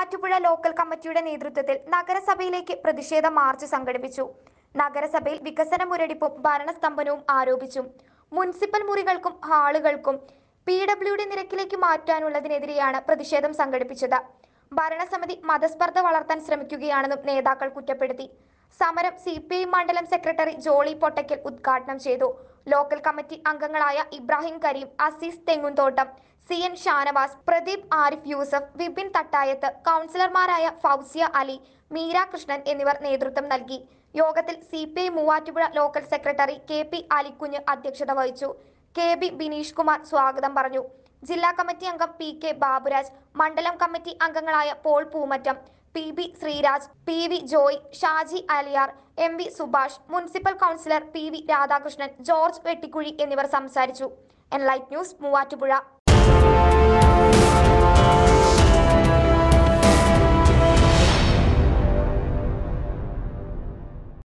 Muvattupuzha local കമ്മിറ്റിയുടെ നേതൃത്വത്തിൽ നഗരസഭയിലേക്ക് പ്രതിഷേധ മാർച്ച് സംഘടിപ്പിച്ചു നഗരസഭയിൽ വികസന മുരടിപ്പും ഭരണസ്തംഭനവും ആരോപിച്ചു മുനിസിപ്പൽ മുറികൾക്കും ഹാളുകൾക്കും പി ഡബ്ല്യുഡി നിരക്കിലേക്ക് മാറ്റാനുള്ളതിനെതിരെയാണ് പ്രതിഷേധം സംഘടിപ്പിച്ചത് ഭരണസമിതി മതസ്പർദ്ധ വളർത്താൻ ശ്രമിക്കുകയാണെന്നും നേതാക്കൾ കുറ്റപ്പെടുത്തി സമരം സി മണ്ഡലം സെക്രട്ടറി ജോളി പൊട്ടയ്ക്കൽ ഉദ്ഘാടനം ചെയ്തു ലോക്കൽ കമ്മിറ്റി അംഗങ്ങളായ ഇബ്രാഹിം കരീം അസീസ് തെങ്ങുംതോട്ടം സി എൻ ഷാനവാസ് പ്രദീപ് ആരിഫ് യൂസഫ് വിപിൻ തട്ടായത്ത് കൗൺസിലർമാരായ ഫൗസിയ അലി മീര കൃഷ്ണൻ എന്നിവർ നേതൃത്വം നൽകി യോഗത്തിൽ C P I Muvattupuzha local secretary K P Alikunju അധ്യക്ഷത വഹിച്ചു കെ ബി ബിനീഷ് കുമാർ സ്വാഗതം പറഞ്ഞു ജില്ലാ കമ്മിറ്റി അംഗം പി കെ ബാബുരാജ് മണ്ഡലം കമ്മിറ്റി അംഗങ്ങളായ Paul Poomattam P B Sreeraj P V Joy Shaji Aliyar M V Subhash municipal councillor P V Radhakrishnan George Vettikuzhi എന്നിവർ സംസാരിച്ചു എൻലൈറ്റ് ന്യൂസ് മൂവാറ്റുപുഴ